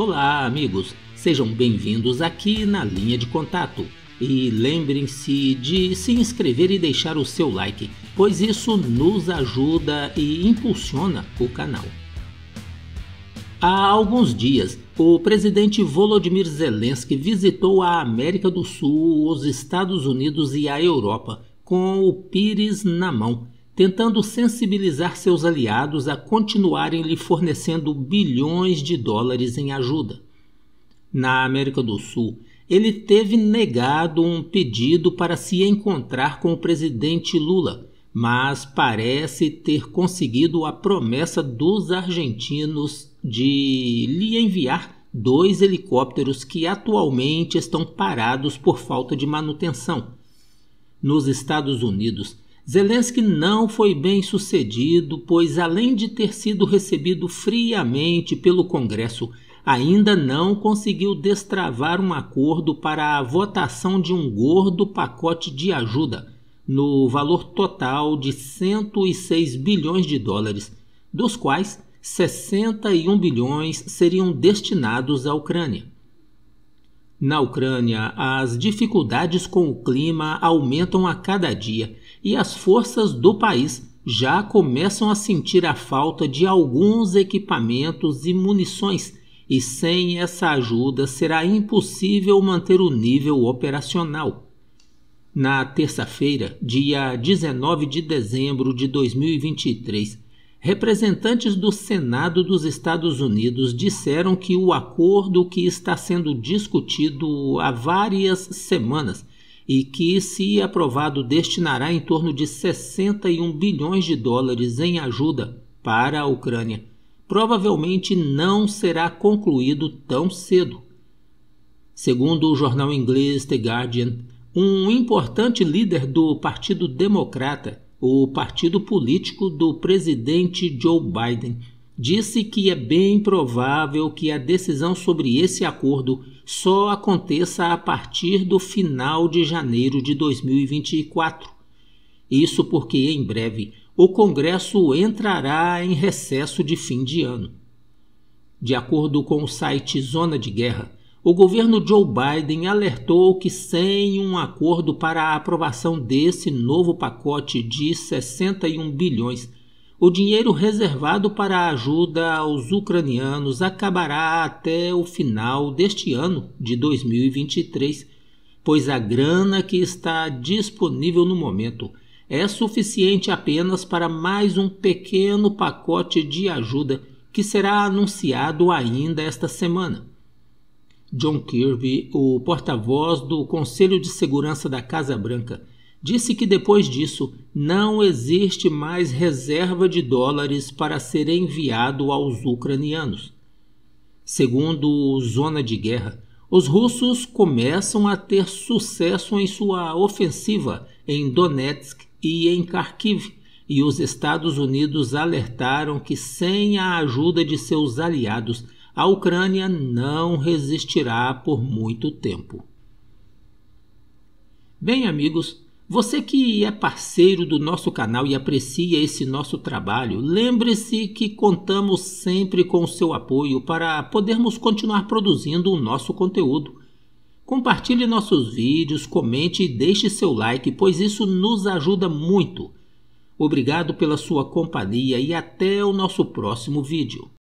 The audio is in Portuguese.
Olá, amigos! Sejam bem-vindos aqui na linha de contato. E lembrem-se de se inscrever e deixar o seu like, pois isso nos ajuda e impulsiona o canal. Há alguns dias, o presidente Volodymyr Zelensky visitou a América do Sul, os Estados Unidos e a Europa com o Pires na mão tentando sensibilizar seus aliados a continuarem lhe fornecendo bilhões de dólares em ajuda. Na América do Sul, ele teve negado um pedido para se encontrar com o presidente Lula, mas parece ter conseguido a promessa dos argentinos de lhe enviar dois helicópteros que atualmente estão parados por falta de manutenção. Nos Estados Unidos, Zelensky não foi bem sucedido, pois, além de ter sido recebido friamente pelo Congresso, ainda não conseguiu destravar um acordo para a votação de um gordo pacote de ajuda, no valor total de 106 bilhões de dólares, dos quais 61 bilhões seriam destinados à Ucrânia. Na Ucrânia, as dificuldades com o clima aumentam a cada dia e as forças do país já começam a sentir a falta de alguns equipamentos e munições, e sem essa ajuda será impossível manter o nível operacional. Na terça-feira, dia 19 de dezembro de 2023, Representantes do Senado dos Estados Unidos disseram que o acordo que está sendo discutido há várias semanas e que, se aprovado, destinará em torno de 61 bilhões de dólares em ajuda para a Ucrânia, provavelmente não será concluído tão cedo. Segundo o jornal inglês The Guardian, um importante líder do Partido Democrata o partido político do presidente Joe Biden, disse que é bem provável que a decisão sobre esse acordo só aconteça a partir do final de janeiro de 2024. Isso porque em breve o Congresso entrará em recesso de fim de ano. De acordo com o site Zona de Guerra, o governo Joe Biden alertou que, sem um acordo para a aprovação desse novo pacote de 61 bilhões, o dinheiro reservado para a ajuda aos ucranianos acabará até o final deste ano de 2023, pois a grana que está disponível no momento é suficiente apenas para mais um pequeno pacote de ajuda que será anunciado ainda esta semana. John Kirby, o porta-voz do Conselho de Segurança da Casa Branca, disse que depois disso não existe mais reserva de dólares para ser enviado aos ucranianos. Segundo o Zona de Guerra, os russos começam a ter sucesso em sua ofensiva em Donetsk e em Kharkiv, e os Estados Unidos alertaram que sem a ajuda de seus aliados a Ucrânia não resistirá por muito tempo. Bem, amigos, você que é parceiro do nosso canal e aprecia esse nosso trabalho, lembre-se que contamos sempre com o seu apoio para podermos continuar produzindo o nosso conteúdo. Compartilhe nossos vídeos, comente e deixe seu like, pois isso nos ajuda muito. Obrigado pela sua companhia e até o nosso próximo vídeo.